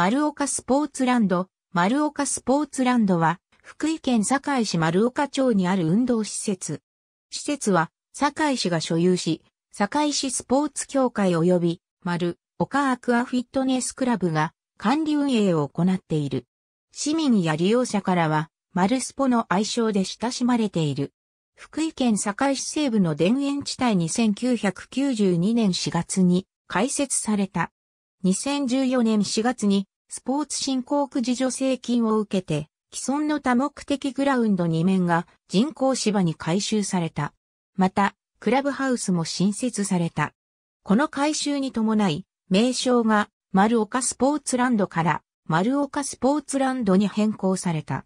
丸岡スポーツランド、丸岡スポーツランドは、福井県堺市丸岡町にある運動施設。施設は、堺市が所有し、堺市スポーツ協会及び、丸岡アクアフィットネスクラブが、管理運営を行っている。市民や利用者からは、丸スポの愛称で親しまれている。福井県堺市西部の田園地帯に1992年4月に開設された。2014年4月にスポーツ振興区自助成金を受けて既存の多目的グラウンド2面が人工芝に改修された。また、クラブハウスも新設された。この改修に伴い、名称が丸岡スポーツランドから丸岡スポーツランドに変更された。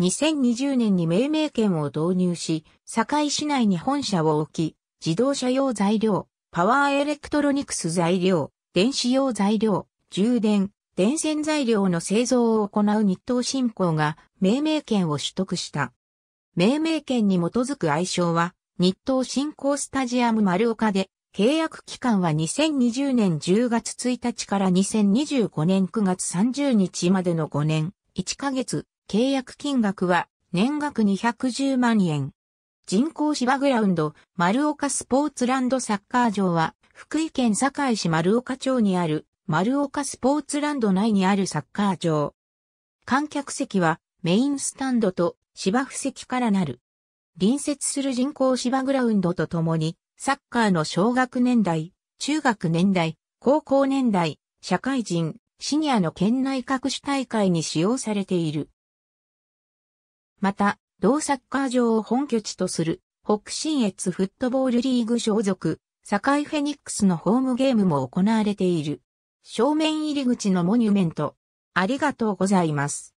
2020年に命名権を導入し、堺市内に本社を置き、自動車用材料、パワーエレクトロニクス材料、電子用材料、充電、電線材料の製造を行う日東新興が命名権を取得した。命名権に基づく愛称は、日東新興スタジアム丸岡で、契約期間は2020年10月1日から2025年9月30日までの5年、1ヶ月、契約金額は年額210万円。人工芝グラウンド、丸岡スポーツランドサッカー場は、福井県堺市丸岡町にある丸岡スポーツランド内にあるサッカー場。観客席はメインスタンドと芝布席からなる。隣接する人工芝グラウンドとともに、サッカーの小学年代、中学年代、高校年代、社会人、シニアの県内各種大会に使用されている。また、同サッカー場を本拠地とする北信越フットボールリーグ所属堺フェニックスのホームゲームも行われている。正面入り口のモニュメント。ありがとうございます。